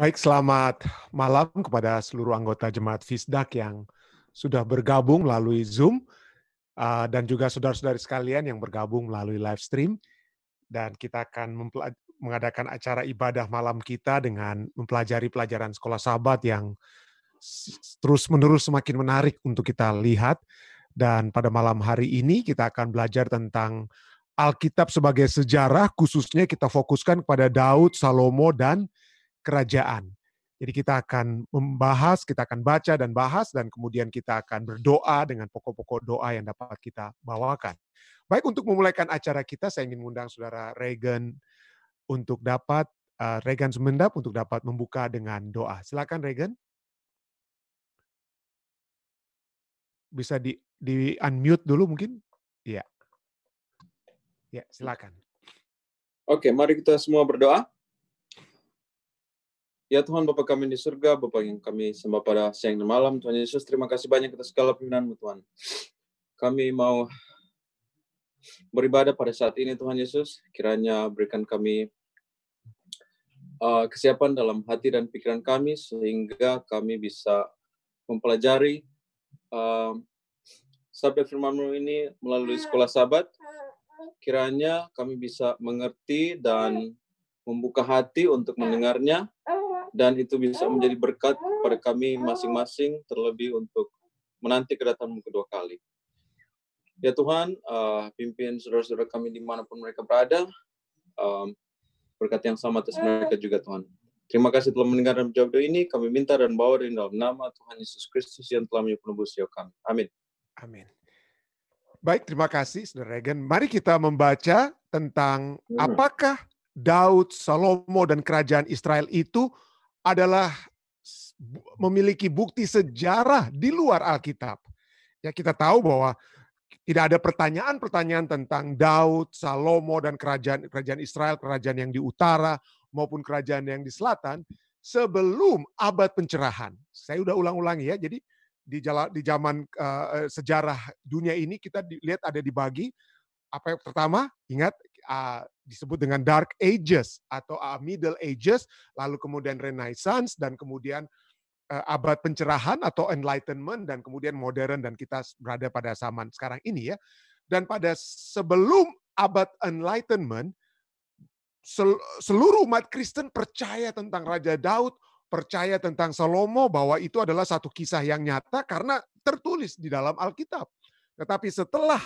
Baik, selamat malam kepada seluruh anggota jemaat Fisdak yang sudah bergabung melalui Zoom eh, dan juga saudara-saudari sekalian yang bergabung melalui live stream. Dan kita akan mengadakan acara ibadah malam kita dengan mempelajari pelajaran sekolah sahabat yang terus-menerus semakin menarik untuk kita lihat. Dan pada malam hari ini kita akan belajar tentang Alkitab sebagai sejarah, khususnya kita fokuskan kepada Daud, Salomo, dan kerajaan. Jadi kita akan membahas, kita akan baca dan bahas, dan kemudian kita akan berdoa dengan pokok-pokok doa yang dapat kita bawakan. Baik untuk memulaikan acara kita, saya ingin mengundang saudara Regan untuk dapat uh, Regan Sumendap untuk dapat membuka dengan doa. Silakan Regan. Bisa di di unmute dulu mungkin? Ya, Ya, silakan. Oke, mari kita semua berdoa. Ya Tuhan Bapa kami di surga, Bapa yang kami sembah pada siang dan malam. Tuhan Yesus, terima kasih banyak atas segala pembinaanmu Tuhan. Kami mau beribadah pada saat ini Tuhan Yesus. Kiranya berikan kami uh, kesiapan dalam hati dan pikiran kami sehingga kami bisa mempelajari uh, sabda firmanmu ini melalui sekolah sabat. Kiranya kami bisa mengerti dan membuka hati untuk mendengarnya dan itu bisa menjadi berkat pada kami masing-masing terlebih untuk menanti kedatanganmu kedua kali. Ya Tuhan, uh, pimpin saudara-saudara kami dimanapun mereka berada, um, berkat yang sama atas mereka juga Tuhan. Terima kasih telah mendengarkan dan doa ini. Kami minta dan bawa dari dalam nama Tuhan Yesus Kristus yang telah menebus kami. Amin. Amin. Baik, terima kasih Saudara Regan. Mari kita membaca tentang hmm. apakah Daud, Salomo, dan kerajaan Israel itu adalah memiliki bukti sejarah di luar Alkitab. Ya kita tahu bahwa tidak ada pertanyaan-pertanyaan tentang Daud, Salomo dan kerajaan kerajaan Israel, kerajaan yang di utara maupun kerajaan yang di selatan sebelum abad pencerahan. Saya udah ulang-ulangi ya. Jadi di jala, di zaman uh, sejarah dunia ini kita lihat ada dibagi apa yang pertama ingat uh, disebut dengan Dark Ages atau uh, Middle Ages, lalu kemudian Renaissance dan kemudian uh, abad pencerahan atau Enlightenment dan kemudian modern dan kita berada pada zaman sekarang ini ya. Dan pada sebelum abad Enlightenment seluruh umat Kristen percaya tentang Raja Daud, percaya tentang Salomo bahwa itu adalah satu kisah yang nyata karena tertulis di dalam Alkitab. Tetapi setelah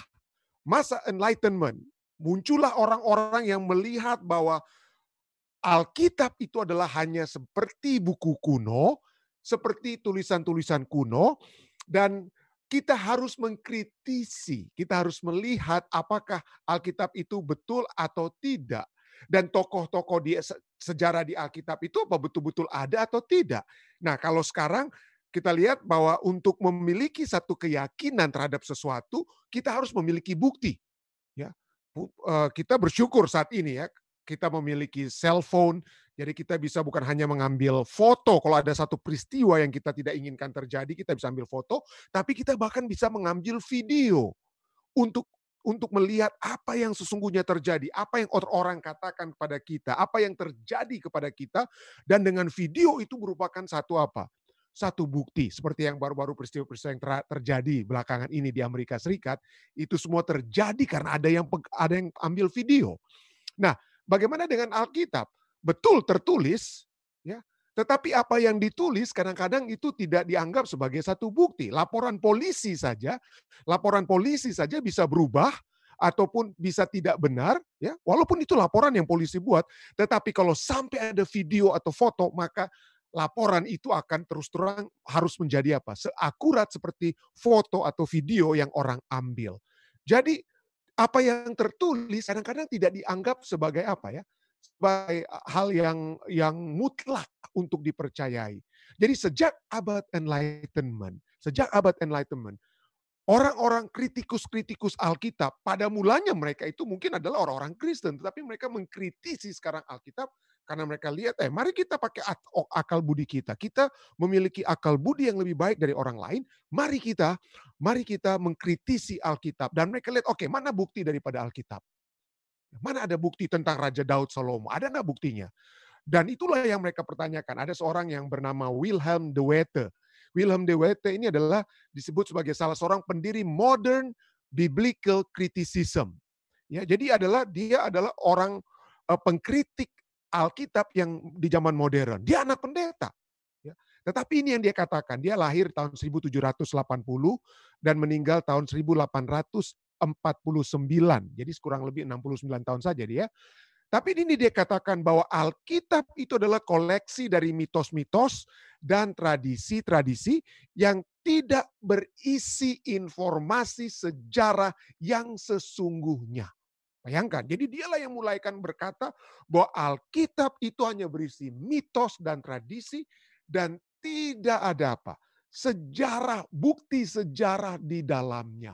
masa Enlightenment, muncullah orang-orang yang melihat bahwa Alkitab itu adalah hanya seperti buku kuno, seperti tulisan-tulisan kuno, dan kita harus mengkritisi, kita harus melihat apakah Alkitab itu betul atau tidak. Dan tokoh-tokoh di sejarah di Alkitab itu apa betul-betul ada atau tidak. Nah kalau sekarang kita lihat bahwa untuk memiliki satu keyakinan terhadap sesuatu, kita harus memiliki bukti. Eh, kita bersyukur saat ini ya kita memiliki cell phone, jadi kita bisa bukan hanya mengambil foto kalau ada satu peristiwa yang kita tidak inginkan terjadi, kita bisa ambil foto, tapi kita bahkan bisa mengambil video untuk untuk melihat apa yang sesungguhnya terjadi, apa yang orang katakan kepada kita, apa yang terjadi kepada kita dan dengan video itu merupakan satu apa? satu bukti seperti yang baru-baru peristiwa-peristiwa yang ter terjadi belakangan ini di Amerika Serikat itu semua terjadi karena ada yang ada yang ambil video. Nah, bagaimana dengan Alkitab? Betul tertulis ya, tetapi apa yang ditulis kadang-kadang itu tidak dianggap sebagai satu bukti. Laporan polisi saja, laporan polisi saja bisa berubah ataupun bisa tidak benar ya walaupun itu laporan yang polisi buat tetapi kalau sampai ada video atau foto maka laporan itu akan terus terang harus menjadi apa? Seakurat seperti foto atau video yang orang ambil. Jadi apa yang tertulis kadang-kadang tidak dianggap sebagai apa ya? Sebagai eh, hal yang yang mutlak untuk dipercayai. Jadi sejak abad Enlightenment, sejak abad Enlightenment, orang-orang kritikus-kritikus Alkitab pada mulanya mereka itu mungkin adalah orang-orang Kristen, tetapi mereka mengkritisi sekarang Alkitab karena mereka lihat, eh mari kita pakai akal budi kita. Kita memiliki akal budi yang lebih baik dari orang lain. Mari kita, mari kita mengkritisi Alkitab. Dan mereka lihat, oke okay, mana bukti daripada Alkitab? Mana ada bukti tentang Raja Daud Salomo? Ada nggak buktinya? Dan itulah yang mereka pertanyakan. Ada seorang yang bernama Wilhelm de Wette. Wilhelm de Wette ini adalah disebut sebagai salah seorang pendiri modern biblical criticism. Ya, jadi adalah dia adalah orang eh, pengkritik Alkitab yang di zaman modern. Dia anak pendeta. Ya. Tetapi ini yang dia katakan. Dia lahir tahun 1780 dan meninggal tahun 1849. Jadi kurang lebih 69 tahun saja dia. Tapi ini dia katakan bahwa Alkitab itu adalah koleksi dari mitos-mitos dan tradisi-tradisi yang tidak berisi informasi sejarah yang sesungguhnya. Bayangkan, jadi dialah yang mulaikan berkata bahwa Alkitab itu hanya berisi mitos dan tradisi dan tidak ada apa. Sejarah, bukti sejarah di dalamnya.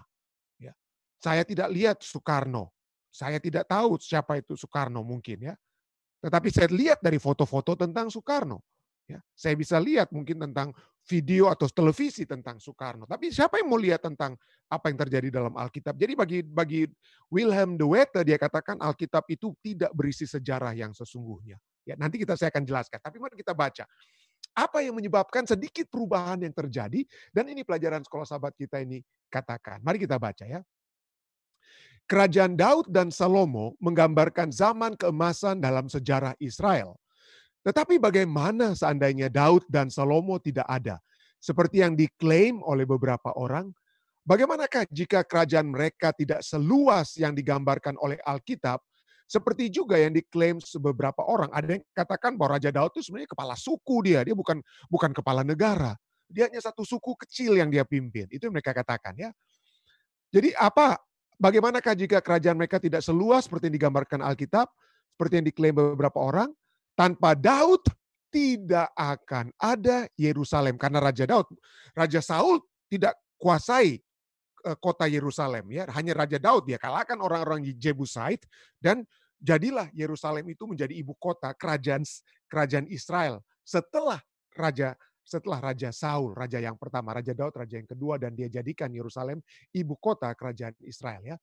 Ya. Saya tidak lihat Soekarno. Saya tidak tahu siapa itu Soekarno mungkin ya. Tetapi saya lihat dari foto-foto tentang Soekarno. Ya, saya bisa lihat mungkin tentang video atau televisi tentang Soekarno. Tapi siapa yang mau lihat tentang apa yang terjadi dalam Alkitab? Jadi bagi bagi Wilhelm de Wette dia katakan Alkitab itu tidak berisi sejarah yang sesungguhnya. Ya, nanti kita saya akan jelaskan. Tapi mari kita baca. Apa yang menyebabkan sedikit perubahan yang terjadi dan ini pelajaran sekolah sahabat kita ini katakan. Mari kita baca ya. Kerajaan Daud dan Salomo menggambarkan zaman keemasan dalam sejarah Israel tetapi bagaimana seandainya Daud dan Salomo tidak ada? Seperti yang diklaim oleh beberapa orang, bagaimanakah jika kerajaan mereka tidak seluas yang digambarkan oleh Alkitab, seperti juga yang diklaim beberapa orang. Ada yang katakan bahwa Raja Daud itu sebenarnya kepala suku dia, dia bukan bukan kepala negara. Dia hanya satu suku kecil yang dia pimpin. Itu yang mereka katakan ya. Jadi apa bagaimanakah jika kerajaan mereka tidak seluas seperti yang digambarkan Alkitab, seperti yang diklaim beberapa orang, tanpa Daud tidak akan ada Yerusalem karena Raja Daud, Raja Saul tidak kuasai eh, kota Yerusalem ya, hanya Raja Daud dia kalahkan orang-orang Jebusait dan jadilah Yerusalem itu menjadi ibu kota kerajaan kerajaan Israel setelah Raja setelah Raja Saul, raja yang pertama, Raja Daud, raja yang kedua, dan dia jadikan Yerusalem ibu kota kerajaan Israel ya.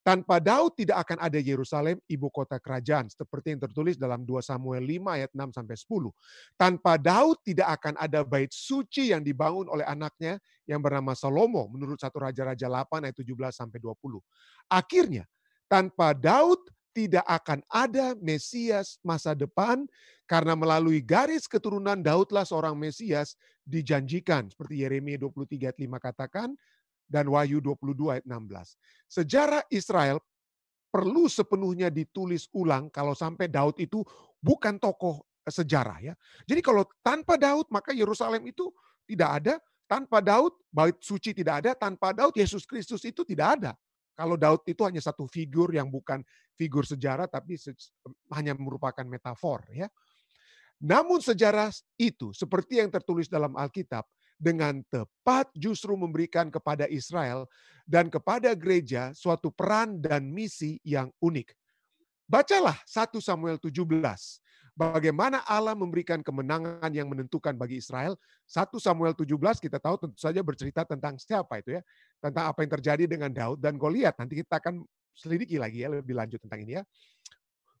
Tanpa Daud tidak akan ada Yerusalem ibu kota kerajaan seperti yang tertulis dalam 2 Samuel 5 ayat 6 sampai 10. Tanpa Daud tidak akan ada bait suci yang dibangun oleh anaknya yang bernama Salomo menurut satu Raja-raja 8 ayat 17 sampai 20. Akhirnya tanpa Daud tidak akan ada Mesias masa depan karena melalui garis keturunan Daudlah seorang Mesias dijanjikan. Seperti Yeremia 23 ayat 5 katakan, dan Wahyu 22 ayat 16. Sejarah Israel perlu sepenuhnya ditulis ulang kalau sampai Daud itu bukan tokoh eh, sejarah ya. Jadi kalau tanpa Daud maka Yerusalem itu tidak ada, tanpa Daud bait suci tidak ada, tanpa Daud Yesus Kristus itu tidak ada. Kalau Daud itu hanya satu figur yang bukan figur sejarah tapi se hanya merupakan metafor ya. Namun sejarah itu seperti yang tertulis dalam Alkitab dengan tepat justru memberikan kepada Israel dan kepada gereja suatu peran dan misi yang unik. Bacalah 1 Samuel 17. Bagaimana Allah memberikan kemenangan yang menentukan bagi Israel. 1 Samuel 17 kita tahu tentu saja bercerita tentang siapa itu ya. Tentang apa yang terjadi dengan Daud dan Goliat. Nanti kita akan selidiki lagi ya lebih lanjut tentang ini ya.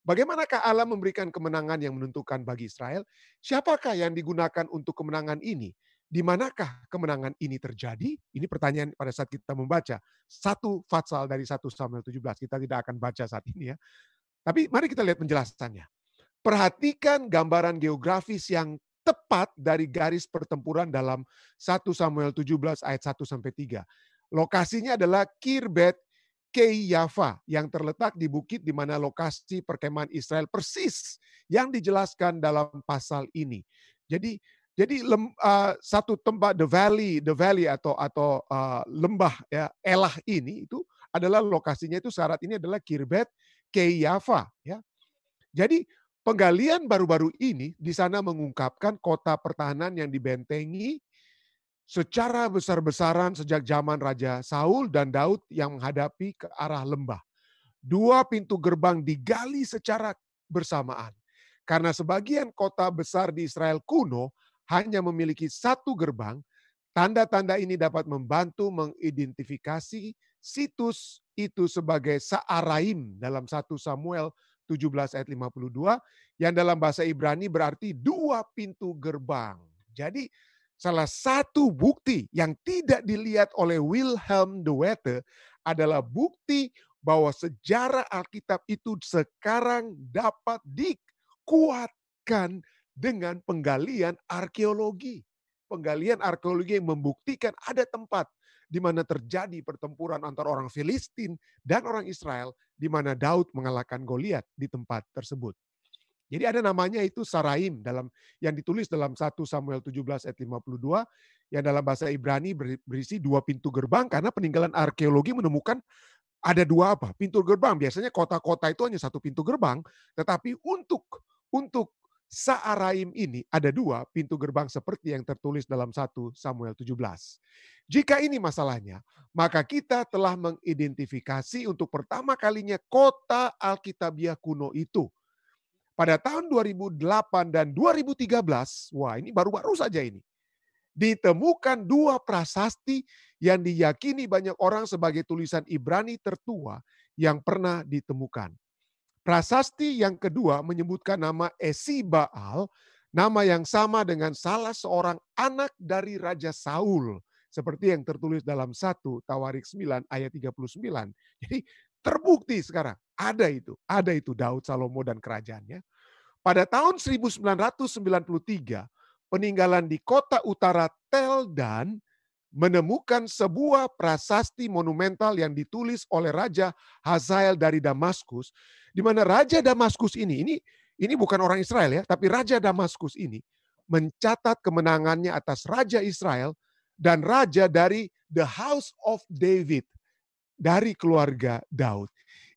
Bagaimanakah Allah memberikan kemenangan yang menentukan bagi Israel? Siapakah yang digunakan untuk kemenangan ini? di manakah kemenangan ini terjadi? Ini pertanyaan pada saat kita membaca satu fatsal dari satu Samuel 17. Kita tidak akan baca saat ini ya. Tapi mari kita lihat penjelasannya. Perhatikan gambaran geografis yang tepat dari garis pertempuran dalam 1 Samuel 17 ayat 1 sampai 3. Lokasinya adalah Kirbet Keiyafa yang terletak di bukit di mana lokasi perkemahan Israel persis yang dijelaskan dalam pasal ini. Jadi jadi lem, uh, satu tempat the valley, the valley atau atau uh, lembah ya Elah ini itu adalah lokasinya itu syarat ini adalah Kirbet Keiyafa ya. Jadi penggalian baru-baru ini di sana mengungkapkan kota pertahanan yang dibentengi secara besar-besaran sejak zaman Raja Saul dan Daud yang menghadapi ke arah lembah. Dua pintu gerbang digali secara bersamaan. Karena sebagian kota besar di Israel kuno hanya memiliki satu gerbang, tanda-tanda ini dapat membantu mengidentifikasi situs itu sebagai Saaraim dalam 1 Samuel 17 ayat 52 yang dalam bahasa Ibrani berarti dua pintu gerbang. Jadi salah satu bukti yang tidak dilihat oleh Wilhelm de Wette adalah bukti bahwa sejarah Alkitab itu sekarang dapat dikuatkan dengan penggalian arkeologi. Penggalian arkeologi yang membuktikan ada tempat di mana terjadi pertempuran antara orang Filistin dan orang Israel di mana Daud mengalahkan Goliat di tempat tersebut. Jadi ada namanya itu Saraim dalam yang ditulis dalam 1 Samuel 17 ayat 52 yang dalam bahasa Ibrani berisi dua pintu gerbang karena peninggalan arkeologi menemukan ada dua apa? Pintu gerbang. Biasanya kota-kota itu hanya satu pintu gerbang, tetapi untuk untuk Saaraim ini ada dua pintu gerbang seperti yang tertulis dalam 1 Samuel 17. Jika ini masalahnya, maka kita telah mengidentifikasi untuk pertama kalinya kota Alkitabiah kuno itu. Pada tahun 2008 dan 2013, wah ini baru-baru saja ini, ditemukan dua prasasti yang diyakini banyak orang sebagai tulisan Ibrani tertua yang pernah ditemukan. Prasasti yang kedua menyebutkan nama Esi Baal, nama yang sama dengan salah seorang anak dari Raja Saul. Seperti yang tertulis dalam satu Tawarik 9 ayat 39. Jadi terbukti sekarang ada itu. Ada itu Daud, Salomo, dan kerajaannya. Pada tahun 1993, peninggalan di kota utara Tel Dan menemukan sebuah prasasti monumental yang ditulis oleh Raja Hazael dari Damaskus, di mana Raja Damaskus ini, ini ini bukan orang Israel ya, tapi Raja Damaskus ini mencatat kemenangannya atas Raja Israel dan Raja dari The House of David, dari keluarga Daud.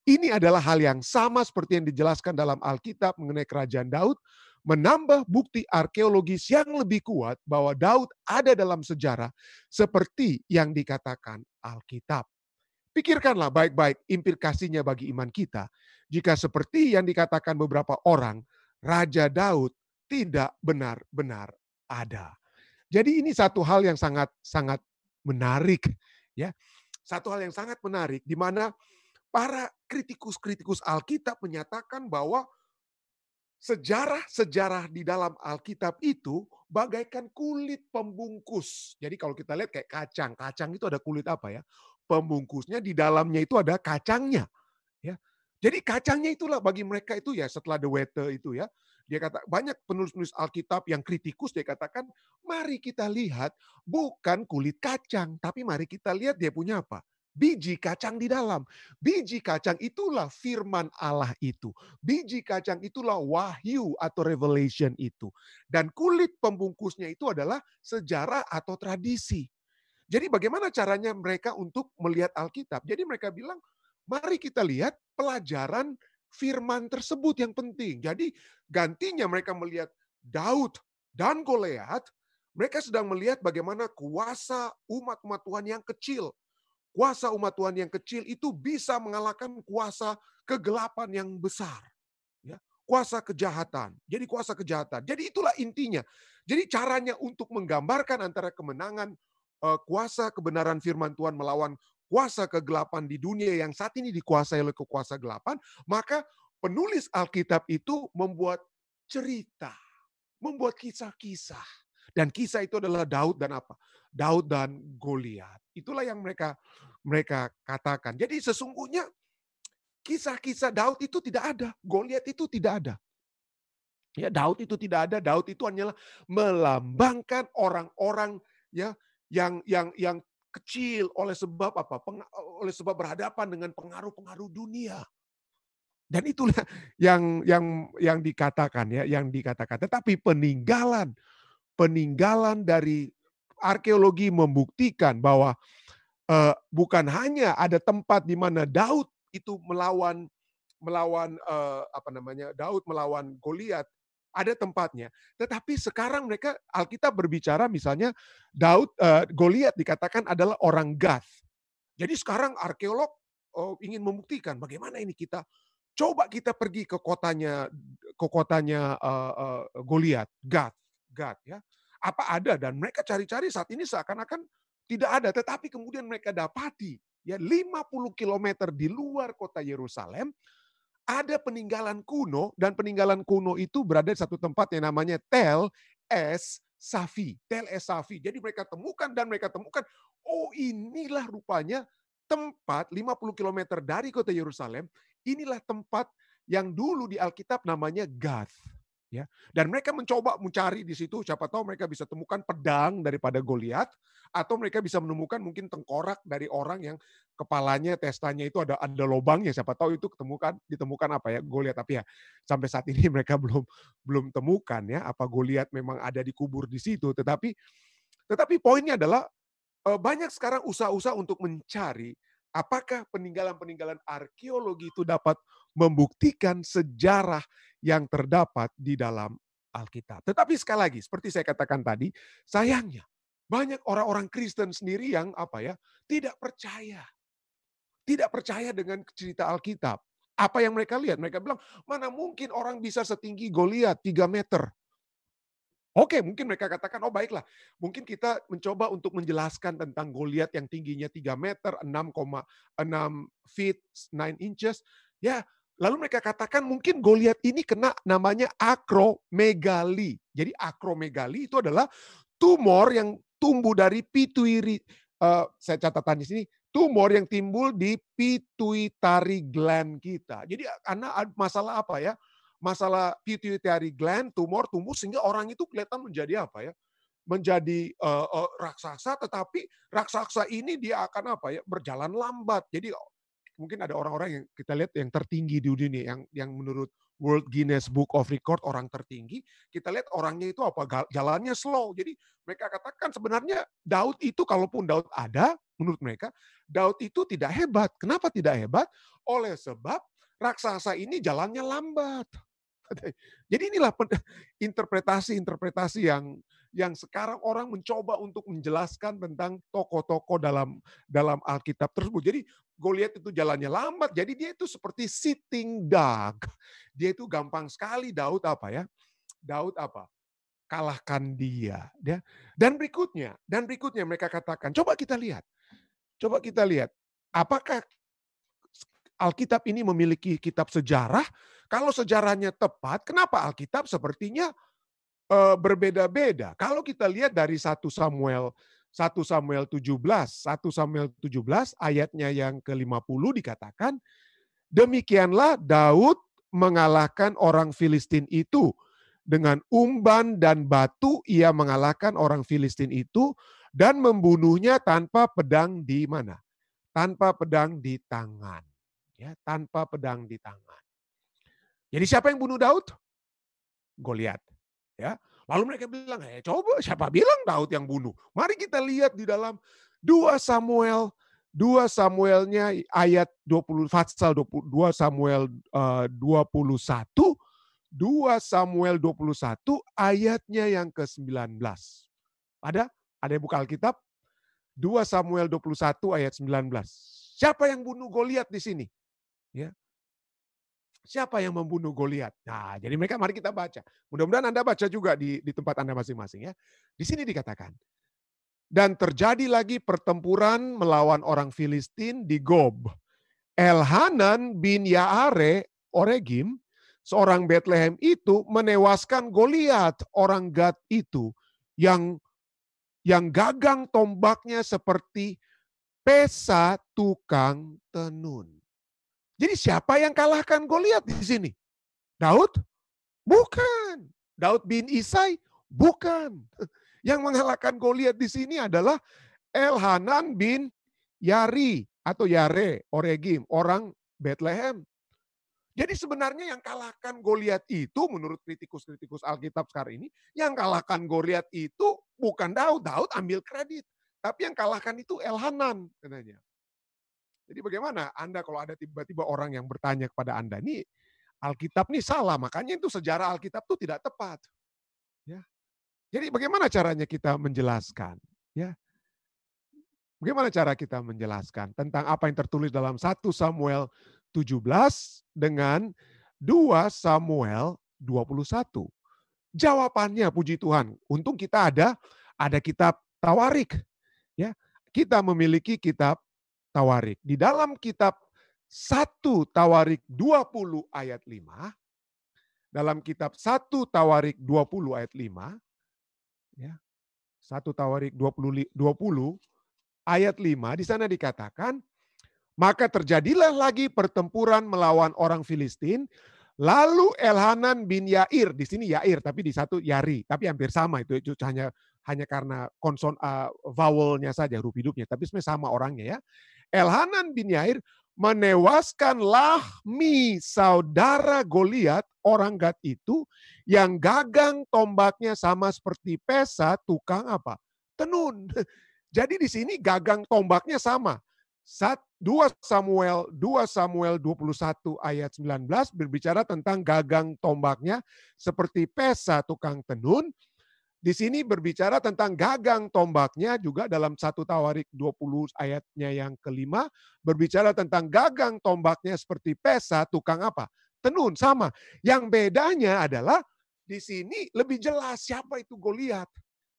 Ini adalah hal yang sama seperti yang dijelaskan dalam Alkitab mengenai kerajaan Daud, menambah bukti arkeologis yang lebih kuat bahwa Daud ada dalam sejarah seperti yang dikatakan Alkitab. Pikirkanlah baik-baik implikasinya bagi iman kita jika seperti yang dikatakan beberapa orang, Raja Daud tidak benar-benar ada. Jadi ini satu hal yang sangat sangat menarik ya. Satu hal yang sangat menarik di mana para kritikus-kritikus Alkitab menyatakan bahwa sejarah-sejarah di dalam Alkitab itu bagaikan kulit pembungkus. Jadi kalau kita lihat kayak kacang, kacang itu ada kulit apa ya? Pembungkusnya di dalamnya itu ada kacangnya. Ya. Jadi kacangnya itulah bagi mereka itu ya setelah the weather itu ya. Dia kata banyak penulis-penulis Alkitab yang kritikus dia katakan mari kita lihat bukan kulit kacang tapi mari kita lihat dia punya apa? biji kacang di dalam. Biji kacang itulah firman Allah itu. Biji kacang itulah wahyu atau revelation itu. Dan kulit pembungkusnya itu adalah sejarah atau tradisi. Jadi bagaimana caranya mereka untuk melihat Alkitab? Jadi mereka bilang, mari kita lihat pelajaran firman tersebut yang penting. Jadi gantinya mereka melihat Daud dan Goliat, mereka sedang melihat bagaimana kuasa umat-umat Tuhan yang kecil kuasa umat Tuhan yang kecil itu bisa mengalahkan kuasa kegelapan yang besar. Ya, kuasa kejahatan. Jadi kuasa kejahatan. Jadi itulah intinya. Jadi caranya untuk menggambarkan antara kemenangan eh, kuasa kebenaran firman Tuhan melawan kuasa kegelapan di dunia yang saat ini dikuasai oleh kekuasaan gelapan, maka penulis Alkitab itu membuat cerita, membuat kisah-kisah dan kisah itu adalah Daud dan apa? Daud dan Goliat. Itulah yang mereka mereka katakan. Jadi sesungguhnya kisah-kisah Daud itu tidak ada, Goliat itu tidak ada. Ya, Daud itu tidak ada, Daud itu hanyalah melambangkan orang-orang ya yang yang yang kecil oleh sebab apa? Peng, oleh sebab berhadapan dengan pengaruh-pengaruh dunia. Dan itulah yang yang yang dikatakan ya, yang dikatakan. Tetapi peninggalan peninggalan dari arkeologi membuktikan bahwa uh, bukan hanya ada tempat di mana Daud itu melawan melawan uh, apa namanya Daud melawan Goliat ada tempatnya. Tetapi sekarang mereka Alkitab berbicara misalnya Daud uh, Goliat dikatakan adalah orang Gath. Jadi sekarang arkeolog uh, ingin membuktikan bagaimana ini kita coba kita pergi ke kotanya ke kotanya uh, uh, Goliat Gath. God ya. Apa ada dan mereka cari-cari saat ini seakan-akan tidak ada tetapi kemudian mereka dapati ya 50 km di luar kota Yerusalem ada peninggalan kuno dan peninggalan kuno itu berada di satu tempat yang namanya Tel Es Safi, Tel Es Safi. Jadi mereka temukan dan mereka temukan oh inilah rupanya tempat 50 km dari kota Yerusalem, inilah tempat yang dulu di Alkitab namanya Gath ya. Dan mereka mencoba mencari di situ siapa tahu mereka bisa temukan pedang daripada Goliat atau mereka bisa menemukan mungkin tengkorak dari orang yang kepalanya testanya itu ada ada lubangnya siapa tahu itu ketemukan ditemukan apa ya Goliat tapi ya sampai saat ini mereka belum belum temukan ya apa Goliat memang ada dikubur di situ tetapi tetapi poinnya adalah eh, banyak sekarang usaha-usaha untuk mencari apakah peninggalan-peninggalan arkeologi itu dapat membuktikan sejarah yang terdapat di dalam Alkitab. Tetapi sekali lagi, seperti saya katakan tadi, sayangnya banyak orang-orang Kristen sendiri yang apa ya tidak percaya, tidak percaya dengan cerita Alkitab. Apa yang mereka lihat? Mereka bilang, mana mungkin orang bisa setinggi Goliat tiga meter. Oke, mungkin mereka katakan, oh baiklah. Mungkin kita mencoba untuk menjelaskan tentang Goliat yang tingginya 3 meter, 6,6 feet, 9 inches. Ya, Lalu mereka katakan mungkin Goliat ini kena namanya akromegali. Jadi akromegali itu adalah tumor yang tumbuh dari pituitary uh, saya catatan di sini tumor yang timbul di pituitary gland kita. Jadi karena masalah apa ya? Masalah pituitary gland tumor tumbuh sehingga orang itu kelihatan menjadi apa ya? menjadi uh, uh, raksasa tetapi raksasa ini dia akan apa ya berjalan lambat jadi mungkin ada orang-orang yang kita lihat yang tertinggi di dunia yang yang menurut World Guinness Book of Record orang tertinggi, kita lihat orangnya itu apa jalannya slow. Jadi mereka katakan sebenarnya Daud itu kalaupun Daud ada menurut mereka, Daud itu tidak hebat. Kenapa tidak hebat? Oleh sebab raksasa ini jalannya lambat. Jadi inilah interpretasi-interpretasi yang yang sekarang orang mencoba untuk menjelaskan tentang tokoh-tokoh dalam dalam Alkitab tersebut. Jadi Goliat itu jalannya lambat, jadi dia itu seperti sitting duck. Dia itu gampang sekali Daud apa ya? Daud apa? Kalahkan dia, ya. Dan berikutnya, dan berikutnya mereka katakan, coba kita lihat. Coba kita lihat apakah Alkitab ini memiliki kitab sejarah. Kalau sejarahnya tepat, kenapa Alkitab sepertinya e, berbeda-beda? Kalau kita lihat dari 1 Samuel 1 Samuel 17, 1 Samuel 17 ayatnya yang ke-50 dikatakan, demikianlah Daud mengalahkan orang Filistin itu dengan umban dan batu ia mengalahkan orang Filistin itu dan membunuhnya tanpa pedang di mana? Tanpa pedang di tangan ya, tanpa pedang di tangan. Jadi siapa yang bunuh Daud? Goliat, ya. Lalu mereka bilang, "Eh, coba siapa bilang Daud yang bunuh? Mari kita lihat di dalam 2 Samuel 2 Samuelnya ayat 20 Fatsal 22 Samuel uh, 21 2 Samuel 21 ayatnya yang ke-19. Ada? Ada yang buka Alkitab? 2 Samuel 21 ayat 19. Siapa yang bunuh Goliat di sini? Ya. Siapa yang membunuh Goliat? Nah, jadi mereka mari kita baca. Mudah-mudahan Anda baca juga di, di tempat Anda masing-masing ya. Di sini dikatakan, dan terjadi lagi pertempuran melawan orang Filistin di Gob. Elhanan bin Yaare Oregim, seorang Bethlehem itu menewaskan Goliat orang Gad itu yang yang gagang tombaknya seperti pesa tukang tenun. Jadi siapa yang kalahkan Goliat di sini? Daud? Bukan. Daud bin Isai? Bukan. Yang mengalahkan Goliat di sini adalah Elhanan bin Yari atau Yare, Oregim, orang Bethlehem. Jadi sebenarnya yang kalahkan Goliat itu menurut kritikus-kritikus Alkitab sekarang ini, yang kalahkan Goliat itu bukan Daud, Daud ambil kredit. Tapi yang kalahkan itu Elhanan katanya. Jadi bagaimana Anda kalau ada tiba-tiba orang yang bertanya kepada Anda, nih Alkitab nih salah, makanya itu sejarah Alkitab itu tidak tepat. Ya. Jadi bagaimana caranya kita menjelaskan? Ya. Bagaimana cara kita menjelaskan tentang apa yang tertulis dalam 1 Samuel 17 dengan 2 Samuel 21. Jawabannya puji Tuhan. Untung kita ada ada kitab Tawarik. Ya, kita memiliki kitab Tawarik. Di dalam kitab 1 Tawarik 20 ayat 5, dalam kitab 1 Tawarik 20 ayat 5, ya, 1 Tawarik 20, 20 ayat 5, di sana dikatakan, maka terjadilah lagi pertempuran melawan orang Filistin, lalu Elhanan bin Yair, di sini Yair, tapi di satu Yari, tapi hampir sama itu, itu hanya hanya karena konson uh, vowelnya saja huruf hidupnya, tapi sebenarnya sama orangnya ya. Elhanan bin Yair menewaskan Lahmi saudara Goliat orang Gad itu yang gagang tombaknya sama seperti Pesa tukang apa? Tenun. Jadi di sini gagang tombaknya sama. Saat 2 Samuel 2 Samuel 21 ayat 19 berbicara tentang gagang tombaknya seperti Pesa tukang tenun di sini berbicara tentang gagang tombaknya juga dalam satu Tawarik 20 ayatnya yang kelima. Berbicara tentang gagang tombaknya seperti pesa, tukang apa? Tenun, sama. Yang bedanya adalah di sini lebih jelas siapa itu Goliat.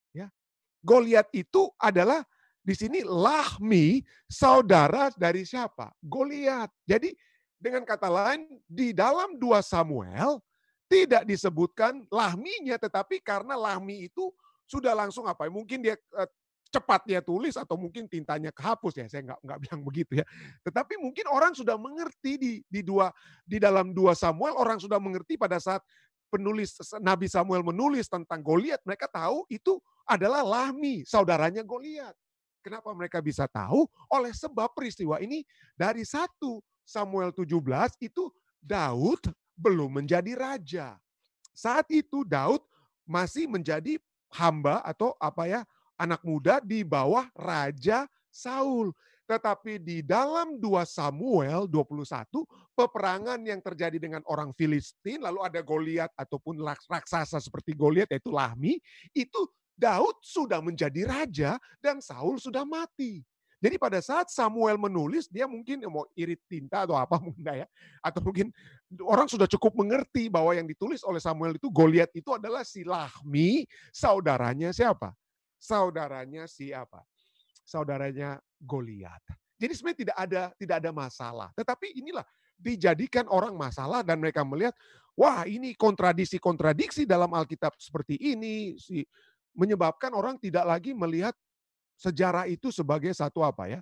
Ya. Goliat itu adalah di sini Lahmi saudara dari siapa? Goliat. Jadi dengan kata lain di dalam dua Samuel tidak disebutkan lahminya, tetapi karena lahmi itu sudah langsung apa? Ya, mungkin dia cepatnya eh, cepat dia tulis atau mungkin tintanya kehapus ya saya nggak nggak bilang begitu ya tetapi mungkin orang sudah mengerti di di dua di dalam dua Samuel orang sudah mengerti pada saat penulis Nabi Samuel menulis tentang Goliat mereka tahu itu adalah Lahmi saudaranya Goliat kenapa mereka bisa tahu oleh sebab peristiwa ini dari satu Samuel 17 itu Daud belum menjadi raja. Saat itu Daud masih menjadi hamba atau apa ya, anak muda di bawah raja Saul. Tetapi di dalam 2 Samuel 21, peperangan yang terjadi dengan orang Filistin, lalu ada Goliat ataupun raksasa seperti Goliat yaitu Lahmi, itu Daud sudah menjadi raja dan Saul sudah mati. Jadi pada saat Samuel menulis, dia mungkin mau irit tinta atau apa mungkin ya. Atau mungkin orang sudah cukup mengerti bahwa yang ditulis oleh Samuel itu Goliat itu adalah si Lahmi, saudaranya siapa? Saudaranya siapa? Saudaranya Goliat. Jadi sebenarnya tidak ada tidak ada masalah. Tetapi inilah dijadikan orang masalah dan mereka melihat wah ini kontradisi-kontradiksi dalam Alkitab seperti ini si menyebabkan orang tidak lagi melihat sejarah itu sebagai satu apa ya?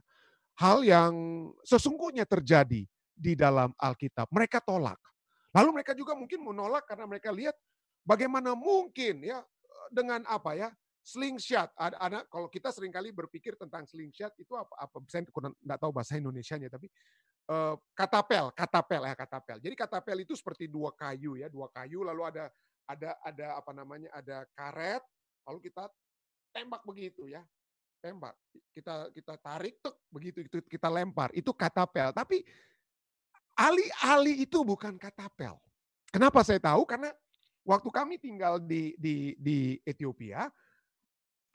Hal yang sesungguhnya terjadi di dalam Alkitab. Mereka tolak. Lalu mereka juga mungkin menolak karena mereka lihat bagaimana mungkin ya eh, dengan apa ya? slingshot. Ada, ada kalau kita seringkali berpikir tentang slingshot itu apa? Apa saya kurang tidak tahu bahasa Indonesia-nya tapi eh katapel, katapel ya katapel. Jadi katapel itu seperti dua kayu ya, dua kayu lalu ada ada ada apa namanya? ada karet lalu kita tembak begitu ya tembak, kita kita tarik tuh begitu itu kita lempar. Itu katapel. Tapi alih-alih itu bukan katapel. Kenapa saya tahu? Karena waktu kami tinggal di di di Ethiopia,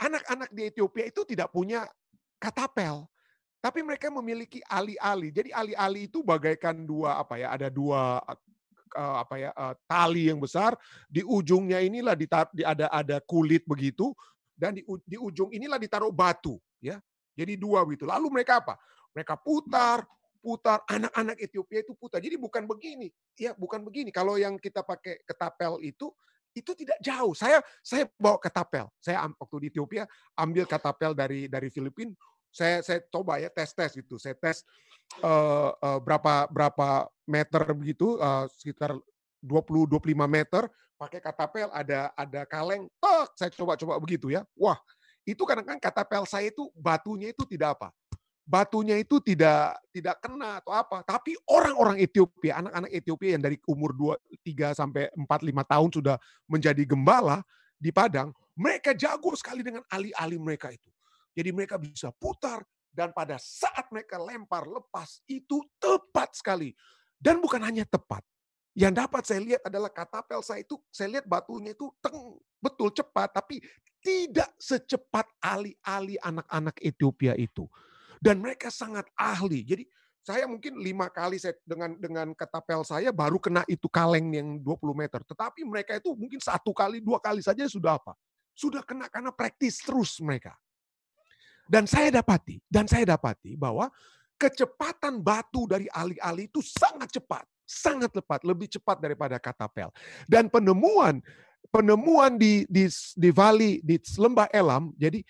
anak-anak di Ethiopia itu tidak punya katapel. Tapi mereka memiliki ali-ali. Jadi ali-ali itu bagaikan dua apa ya? Ada dua uh, apa ya uh, tali yang besar di ujungnya inilah di, di ada ada kulit begitu dan di, di ujung inilah ditaruh batu ya jadi dua gitu lalu mereka apa mereka putar putar anak-anak Ethiopia itu putar jadi bukan begini ya bukan begini kalau yang kita pakai ketapel itu itu tidak jauh saya saya bawa ketapel saya waktu di Ethiopia ambil ketapel dari dari Filipina saya saya coba ya tes tes gitu saya tes uh, uh, berapa berapa meter begitu uh, sekitar 20 25 meter pakai katapel ada ada kaleng tok saya coba-coba begitu ya. Wah, itu kadang-kadang katapel saya itu batunya itu tidak apa? Batunya itu tidak tidak kena atau apa, tapi orang-orang Ethiopia, anak-anak Ethiopia yang dari umur 2 3 sampai 4 5 tahun sudah menjadi gembala di Padang, mereka jago sekali dengan alih-alih mereka itu. Jadi mereka bisa putar dan pada saat mereka lempar lepas itu tepat sekali. Dan bukan hanya tepat, yang dapat saya lihat adalah kata Pelsa itu, saya lihat batunya itu teng, betul cepat, tapi tidak secepat ahli-ahli anak-anak Ethiopia itu. Dan mereka sangat ahli. Jadi saya mungkin lima kali saya dengan dengan kata saya baru kena itu kaleng yang 20 meter. Tetapi mereka itu mungkin satu kali, dua kali saja sudah apa? Sudah kena karena praktis terus mereka. Dan saya dapati, dan saya dapati bahwa kecepatan batu dari ahli-ahli itu sangat cepat sangat cepat, lebih cepat daripada kata pel Dan penemuan penemuan di di di vali di lembah Elam, jadi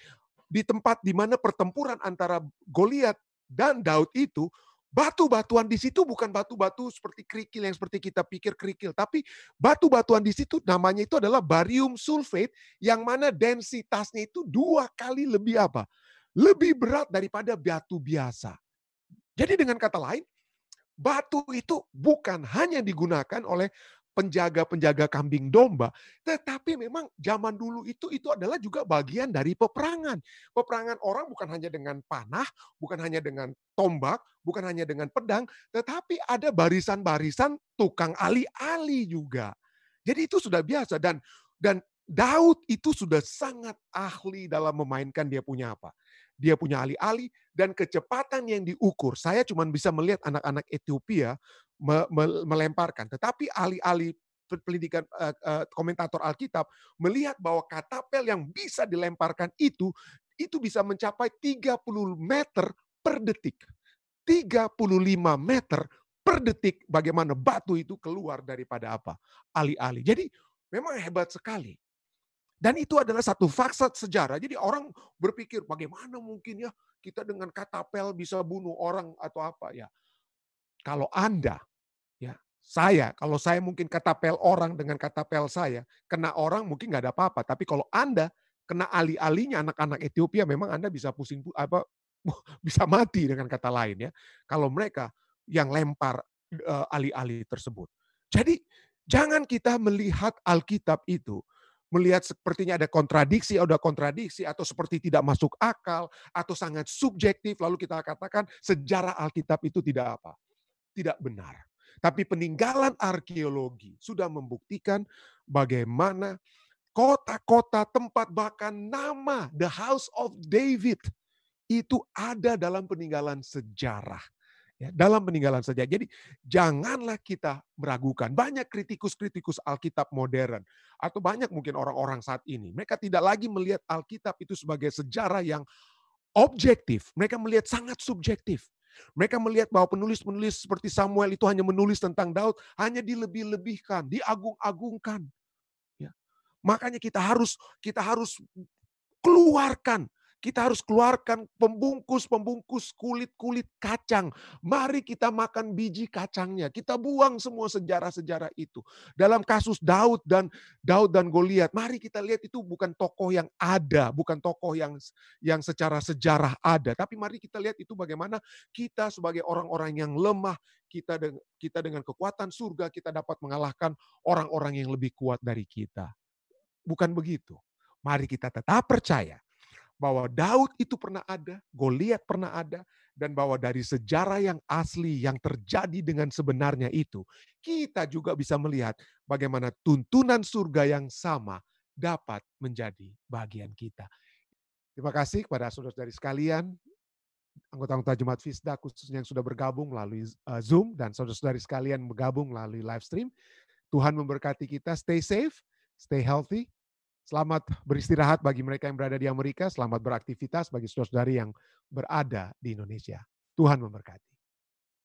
di tempat di mana pertempuran antara Goliat dan Daud itu batu-batuan di situ bukan batu-batu seperti kerikil yang seperti kita pikir kerikil, tapi batu-batuan di situ namanya itu adalah barium sulfate yang mana densitasnya itu dua kali lebih apa? Lebih berat daripada batu biasa. Jadi dengan kata lain, batu itu bukan hanya digunakan oleh penjaga-penjaga kambing domba, tetapi memang zaman dulu itu itu adalah juga bagian dari peperangan. Peperangan orang bukan hanya dengan panah, bukan hanya dengan tombak, bukan hanya dengan pedang, tetapi ada barisan-barisan tukang ali-ali juga. Jadi itu sudah biasa dan dan Daud itu sudah sangat ahli dalam memainkan dia punya apa? dia punya alih-alih, dan kecepatan yang diukur. Saya cuma bisa melihat anak-anak Ethiopia melemparkan. Tetapi alih-alih pendidikan uh, uh, komentator Alkitab melihat bahwa katapel yang bisa dilemparkan itu itu bisa mencapai 30 meter per detik. 35 meter per detik bagaimana batu itu keluar daripada apa? Alih-alih. Jadi memang hebat sekali. Dan itu adalah satu fakta sejarah. Jadi orang berpikir bagaimana mungkin ya kita dengan katapel bisa bunuh orang atau apa ya. Kalau Anda ya saya kalau saya mungkin katapel orang dengan katapel saya kena orang mungkin nggak ada apa-apa tapi kalau Anda kena alih-alihnya anak-anak Ethiopia memang Anda bisa pusing apa bisa mati dengan kata lain ya kalau mereka yang lempar uh, eh, alih tersebut. Jadi jangan kita melihat Alkitab itu melihat sepertinya ada kontradiksi, ada kontradiksi atau seperti tidak masuk akal atau sangat subjektif lalu kita katakan sejarah Alkitab itu tidak apa? Tidak benar. Tapi peninggalan arkeologi sudah membuktikan bagaimana kota-kota tempat bahkan nama The House of David itu ada dalam peninggalan sejarah. Ya, dalam peninggalan saja. Jadi janganlah kita meragukan. Banyak kritikus-kritikus Alkitab modern atau banyak mungkin orang-orang saat ini. Mereka tidak lagi melihat Alkitab itu sebagai sejarah yang objektif. Mereka melihat sangat subjektif. Mereka melihat bahwa penulis-penulis seperti Samuel itu hanya menulis tentang Daud, hanya dilebih-lebihkan, diagung-agungkan. Ya. Makanya kita harus kita harus keluarkan kita harus keluarkan pembungkus-pembungkus kulit-kulit kacang. Mari kita makan biji kacangnya. Kita buang semua sejarah-sejarah itu. Dalam kasus Daud dan Daud dan Goliat, mari kita lihat itu bukan tokoh yang ada, bukan tokoh yang yang secara sejarah ada, tapi mari kita lihat itu bagaimana kita sebagai orang-orang yang lemah, kita dengan kita dengan kekuatan surga kita dapat mengalahkan orang-orang yang lebih kuat dari kita. Bukan begitu. Mari kita tetap percaya bahwa Daud itu pernah ada, Goliat pernah ada, dan bahwa dari sejarah yang asli yang terjadi dengan sebenarnya itu, kita juga bisa melihat bagaimana tuntunan surga yang sama dapat menjadi bagian kita. Terima kasih kepada saudara-saudari sekalian, anggota-anggota Jumat Fisda khususnya yang sudah bergabung melalui eh, Zoom dan saudara-saudari sekalian bergabung melalui live stream. Tuhan memberkati kita, stay safe, stay healthy, Selamat beristirahat bagi mereka yang berada di Amerika, selamat beraktivitas bagi saudara-saudari yang berada di Indonesia. Tuhan memberkati.